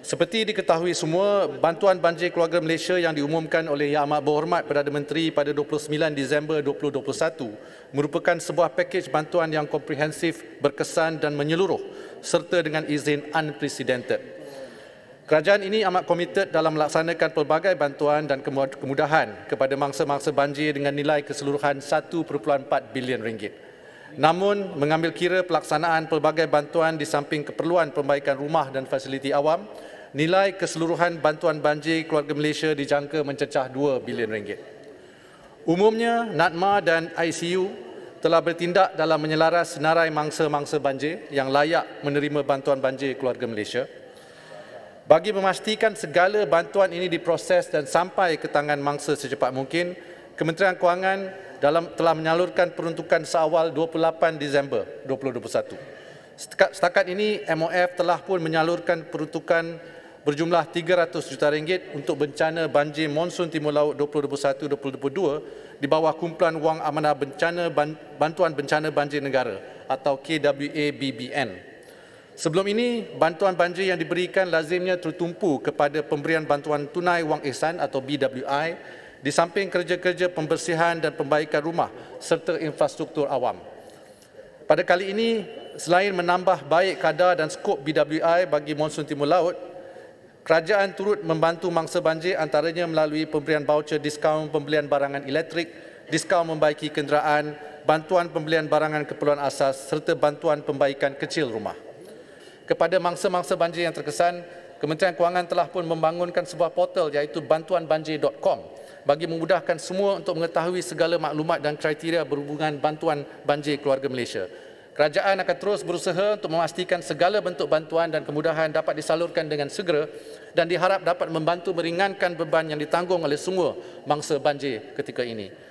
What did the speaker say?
Seperti diketahui semua, bantuan banjir keluarga Malaysia yang diumumkan oleh Yang Amat Berhormat Perdana Menteri pada 29 Disember 2021 merupakan sebuah pakej bantuan yang komprehensif, berkesan dan menyeluruh serta dengan izin unprecedented. Kerajaan ini amat komited dalam melaksanakan pelbagai bantuan dan kemudahan kepada mangsa-mangsa banjir dengan nilai keseluruhan 1.4 bilion ringgit. Namun mengambil kira pelaksanaan pelbagai bantuan di samping keperluan pembaikan rumah dan fasiliti awam, nilai keseluruhan bantuan banjir keluarga Malaysia dijangka mencecah 2 bilion ringgit. Umumnya, NADMA dan ICU telah bertindak dalam menyelaras senarai mangsa-mangsa banjir yang layak menerima bantuan banjir keluarga Malaysia. Bagi memastikan segala bantuan ini diproses dan sampai ke tangan mangsa secepat mungkin, Kementerian Kewangan dalam telah menyalurkan peruntukan seawal 28 Disember 2021. Setakat ini MOF telah pun menyalurkan peruntukan berjumlah 300 juta ringgit untuk bencana banjir monsun timur laut 2021-2022 di bawah kumpulan wang amanah bencana bantuan bencana banjir negara atau KWABBN. Sebelum ini, bantuan banjir yang diberikan lazimnya tertumpu kepada pemberian bantuan tunai wang ihsan atau BWI di samping kerja-kerja pembersihan dan pembaikan rumah serta infrastruktur awam. Pada kali ini, selain menambah baik kadar dan skop BWI bagi monsun timur laut, kerajaan turut membantu mangsa banjir antaranya melalui pemberian baucer diskaun pembelian barangan elektrik, diskaun membaiki kenderaan, bantuan pembelian barangan keperluan asas serta bantuan pembaikan kecil rumah. Kepada mangsa-mangsa banjir yang terkesan, Kementerian Kewangan telah pun membangunkan sebuah portal iaitu bantuanbanjir.com bagi memudahkan semua untuk mengetahui segala maklumat dan kriteria berhubungan bantuan banjir keluarga Malaysia. Kerajaan akan terus berusaha untuk memastikan segala bentuk bantuan dan kemudahan dapat disalurkan dengan segera dan diharap dapat membantu meringankan beban yang ditanggung oleh semua mangsa banjir ketika ini.